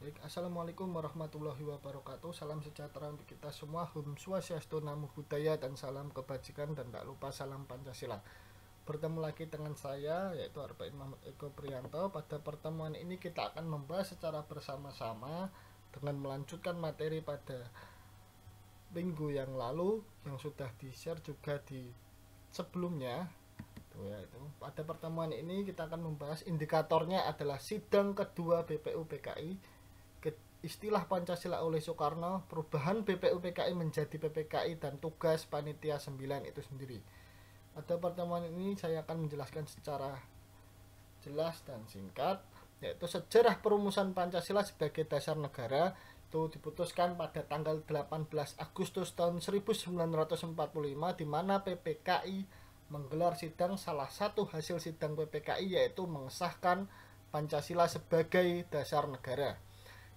Baik, Assalamualaikum warahmatullahi wabarakatuh Salam sejahtera untuk kita semua Hum swastiastu namo buddhaya dan salam kebajikan Dan tak lupa salam Pancasila Bertemu lagi dengan saya yaitu Arba'in Mahmud Eko Prianto Pada pertemuan ini kita akan membahas secara bersama-sama Dengan melanjutkan materi pada minggu yang lalu Yang sudah di-share juga di sebelumnya Tuh ya, Pada pertemuan ini kita akan membahas indikatornya adalah sidang kedua BPUPKI istilah Pancasila oleh Soekarno, perubahan BPUPKI menjadi PPKI dan tugas panitia 9 itu sendiri. Pada pertemuan ini saya akan menjelaskan secara jelas dan singkat yaitu sejarah perumusan Pancasila sebagai dasar negara itu diputuskan pada tanggal 18 Agustus tahun 1945 di mana PPKI menggelar sidang salah satu hasil sidang PPKI yaitu mengesahkan Pancasila sebagai dasar negara.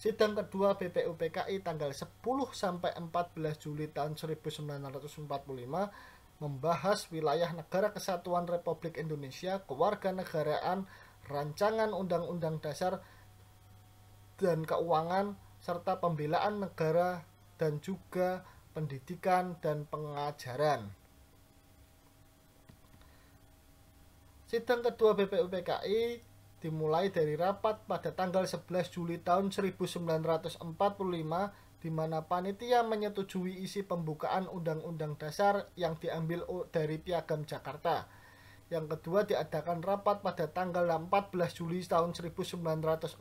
Sidang kedua BPUPKI tanggal 10 sampai 14 Juli tahun 1945 membahas wilayah Negara Kesatuan Republik Indonesia, kewarganegaraan, rancangan undang-undang dasar dan keuangan serta pembelaan negara dan juga pendidikan dan pengajaran. Sidang kedua BPUPKI dimulai dari rapat pada tanggal 11 Juli tahun 1945 di mana panitia menyetujui isi pembukaan Undang-Undang Dasar yang diambil dari Piagam Jakarta. Yang kedua diadakan rapat pada tanggal 14 Juli tahun 1945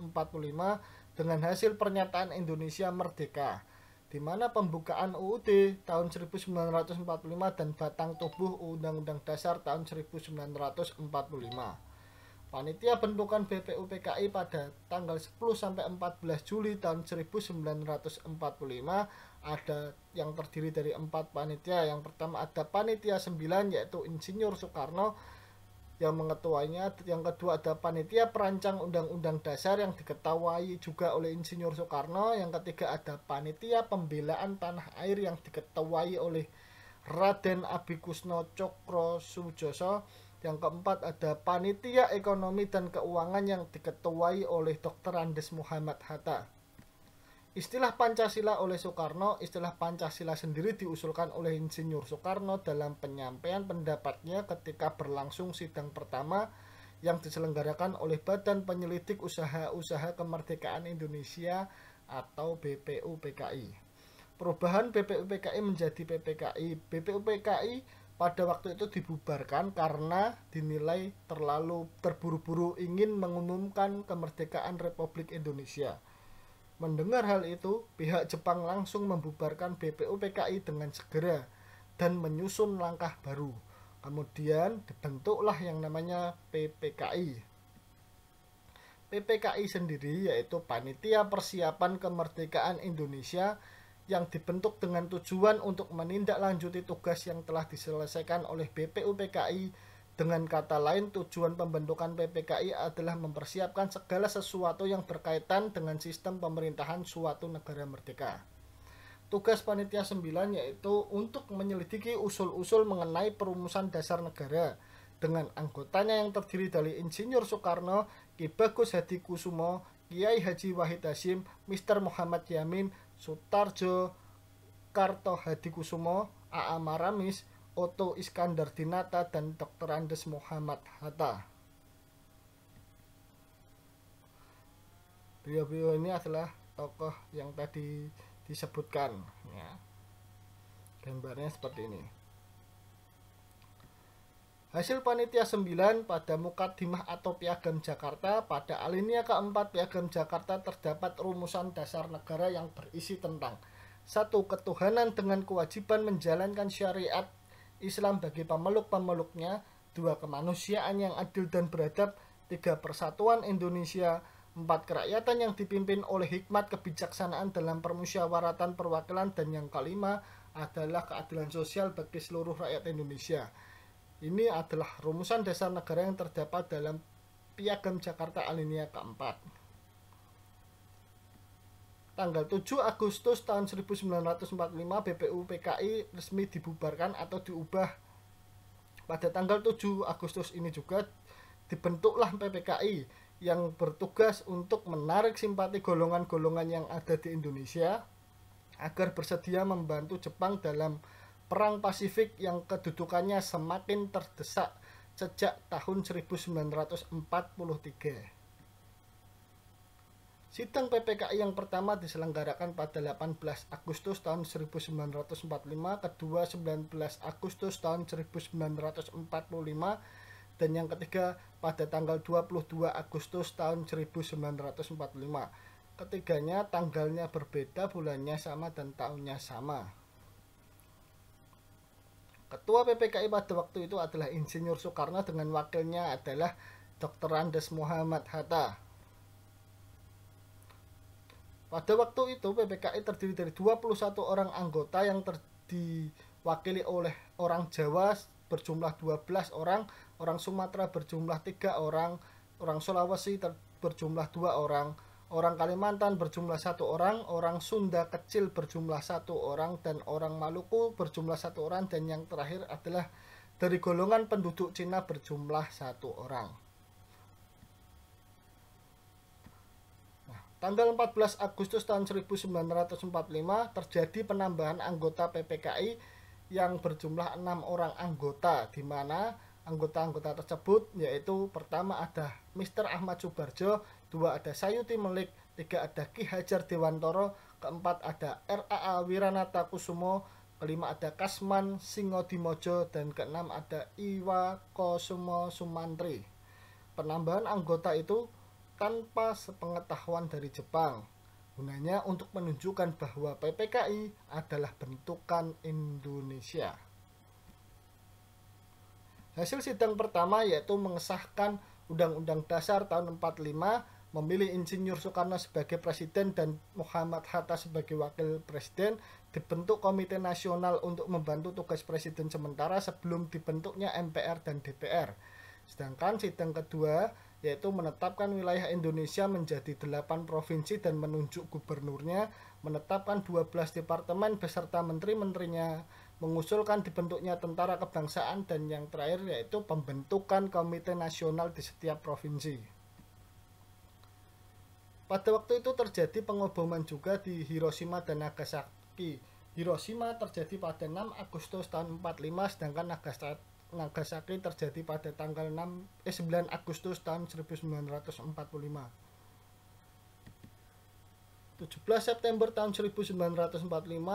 dengan hasil pernyataan Indonesia Merdeka, di mana pembukaan UUD tahun 1945 dan batang tubuh Undang-Undang Dasar tahun 1945. Panitia bentukan BPUPKI pada tanggal 10 sampai 14 Juli tahun 1945 ada yang terdiri dari empat panitia. Yang pertama ada panitia 9 yaitu Insinyur Soekarno yang mengetuainya. Yang kedua ada panitia perancang undang-undang dasar yang diketuai juga oleh Insinyur Soekarno. Yang ketiga ada panitia pembelaan tanah air yang diketuai oleh Raden Abikusno Cokro Sujoso yang keempat ada Panitia Ekonomi dan Keuangan yang diketuai oleh Dr. Andes Muhammad Hatta. Istilah Pancasila oleh Soekarno, istilah Pancasila sendiri diusulkan oleh Insinyur Soekarno dalam penyampaian pendapatnya ketika berlangsung sidang pertama yang diselenggarakan oleh Badan Penyelidik Usaha-Usaha Kemerdekaan Indonesia atau BPUPKI. Perubahan BPUPKI menjadi PPKI. BPUPKI pada waktu itu dibubarkan karena dinilai terlalu terburu-buru ingin mengumumkan kemerdekaan Republik Indonesia. Mendengar hal itu, pihak Jepang langsung membubarkan BPUPKI dengan segera dan menyusun langkah baru. Kemudian dibentuklah yang namanya PPKI. PPKI sendiri yaitu Panitia Persiapan Kemerdekaan Indonesia yang dibentuk dengan tujuan untuk menindaklanjuti tugas yang telah diselesaikan oleh BPUPKI. Dengan kata lain, tujuan pembentukan PPKI adalah mempersiapkan segala sesuatu yang berkaitan dengan sistem pemerintahan suatu negara merdeka. Tugas panitia 9 yaitu untuk menyelidiki usul-usul mengenai perumusan dasar negara dengan anggotanya yang terdiri dari Insinyur Soekarno, Ki Bagus Hadi Kusumo, Kiai Haji Wahid Hasyim, Mr. Muhammad Yamin, Sutarjo Kartohadikusumo, A.A. Maramis, Otto Iskandar Dinata, dan Dr. Andes Muhammad Hatta. Beliau-beliau ini adalah tokoh yang tadi disebutkan. Ya. Gambarnya seperti ini. Hasil panitia 9 pada Mukadimah atau Piagam Jakarta pada alinea keempat Piagam Jakarta terdapat rumusan dasar negara yang berisi tentang satu ketuhanan dengan kewajiban menjalankan syariat Islam bagi pemeluk-pemeluknya, dua kemanusiaan yang adil dan beradab, tiga persatuan Indonesia, empat kerakyatan yang dipimpin oleh hikmat kebijaksanaan dalam permusyawaratan perwakilan dan yang kelima adalah keadilan sosial bagi seluruh rakyat Indonesia. Ini adalah rumusan dasar negara yang terdapat dalam Piagam Jakarta alinea keempat. Tanggal 7 Agustus tahun 1945 BPU PKI resmi dibubarkan atau diubah. Pada tanggal 7 Agustus ini juga dibentuklah PPKI yang bertugas untuk menarik simpati golongan-golongan yang ada di Indonesia agar bersedia membantu Jepang dalam Perang Pasifik yang kedudukannya semakin terdesak sejak tahun 1943. Sidang PPKI yang pertama diselenggarakan pada 18 Agustus tahun 1945, kedua 19 Agustus tahun 1945, dan yang ketiga pada tanggal 22 Agustus tahun 1945. Ketiganya tanggalnya berbeda, bulannya sama dan tahunnya sama. Ketua PPKI pada waktu itu adalah Insinyur Soekarno dengan wakilnya adalah Dr. Andes Muhammad Hatta. Pada waktu itu PPKI terdiri dari 21 orang anggota yang diwakili oleh orang Jawa berjumlah 12 orang, orang Sumatera berjumlah 3 orang, orang Sulawesi berjumlah 2 orang, orang Kalimantan berjumlah satu orang, orang Sunda kecil berjumlah satu orang, dan orang Maluku berjumlah satu orang, dan yang terakhir adalah dari golongan penduduk Cina berjumlah satu orang. Nah, tanggal 14 Agustus tahun 1945 terjadi penambahan anggota PPKI yang berjumlah enam orang anggota, di mana anggota-anggota tersebut yaitu pertama ada Mr. Ahmad Subarjo dua ada Sayuti Melik, tiga ada Ki Hajar Dewantoro, keempat ada RAA Wiranata Kusumo, kelima ada Kasman Dimojo, dan keenam ada Iwa Kosumo Sumantri. Penambahan anggota itu tanpa sepengetahuan dari Jepang, gunanya untuk menunjukkan bahwa PPKI adalah bentukan Indonesia. Hasil sidang pertama yaitu mengesahkan Undang-Undang Dasar tahun 45 memilih Insinyur Soekarno sebagai presiden dan Muhammad Hatta sebagai wakil presiden, dibentuk Komite Nasional untuk membantu tugas presiden sementara sebelum dibentuknya MPR dan DPR. Sedangkan sidang kedua yaitu menetapkan wilayah Indonesia menjadi 8 provinsi dan menunjuk gubernurnya, menetapkan 12 departemen beserta menteri-menterinya, mengusulkan dibentuknya tentara kebangsaan dan yang terakhir yaitu pembentukan komite nasional di setiap provinsi. Pada waktu itu terjadi pengoboman juga di Hiroshima dan Nagasaki. Hiroshima terjadi pada 6 Agustus tahun 45 sedangkan Nagasaki, terjadi pada tanggal 6 eh 9 Agustus tahun 1945. 17 September tahun 1945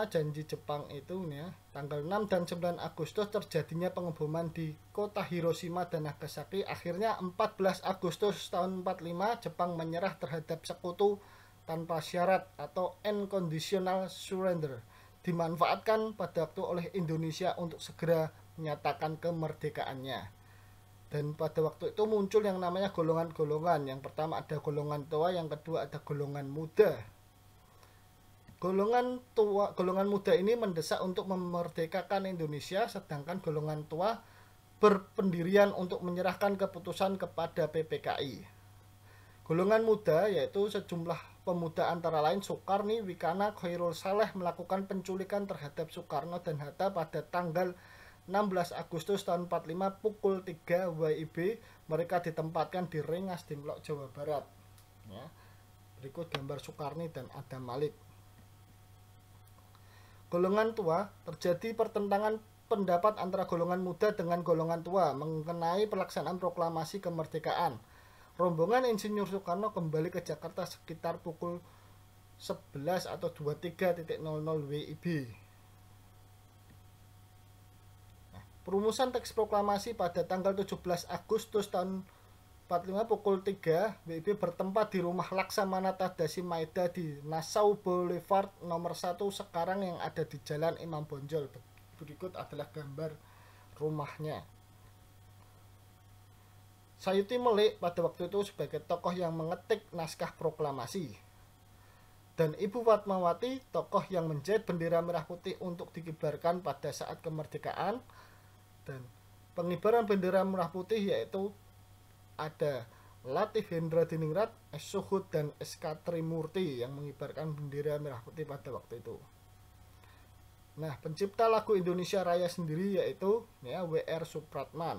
janji Jepang itu ya tanggal 6 dan 9 Agustus terjadinya pengeboman di kota Hiroshima dan Nagasaki akhirnya 14 Agustus tahun 45 Jepang menyerah terhadap sekutu tanpa syarat atau unconditional surrender dimanfaatkan pada waktu oleh Indonesia untuk segera menyatakan kemerdekaannya dan pada waktu itu muncul yang namanya golongan-golongan yang pertama ada golongan tua yang kedua ada golongan muda Golongan tua, golongan muda ini mendesak untuk memerdekakan Indonesia, sedangkan golongan tua berpendirian untuk menyerahkan keputusan kepada PPKI. Golongan muda yaitu sejumlah pemuda antara lain Soekarni, Wikana, Khairul Saleh melakukan penculikan terhadap Soekarno dan Hatta pada tanggal 16 Agustus tahun 45 pukul 3 WIB mereka ditempatkan di Rengas Dimlok Jawa Barat ya. berikut gambar Soekarni dan Adam Malik golongan tua, terjadi pertentangan pendapat antara golongan muda dengan golongan tua mengenai pelaksanaan proklamasi kemerdekaan. Rombongan Insinyur Soekarno kembali ke Jakarta sekitar pukul 11 atau 23.00 WIB. Nah, perumusan teks proklamasi pada tanggal 17 Agustus tahun 45 pukul 3 WIB bertempat di rumah Laksamana Tadasi Maeda di Nassau Boulevard nomor 1 sekarang yang ada di Jalan Imam Bonjol. Berikut adalah gambar rumahnya. Sayuti Melik pada waktu itu sebagai tokoh yang mengetik naskah proklamasi. Dan Ibu Fatmawati, tokoh yang menjahit bendera merah putih untuk dikibarkan pada saat kemerdekaan. Dan pengibaran bendera merah putih yaitu ada Latif Hendra Diningrat, S. Suhud, dan S. Murti yang mengibarkan bendera merah putih pada waktu itu. Nah, pencipta lagu Indonesia Raya sendiri yaitu ya, W.R. Supratman.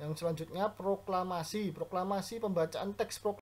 Yang selanjutnya proklamasi. Proklamasi pembacaan teks proklamasi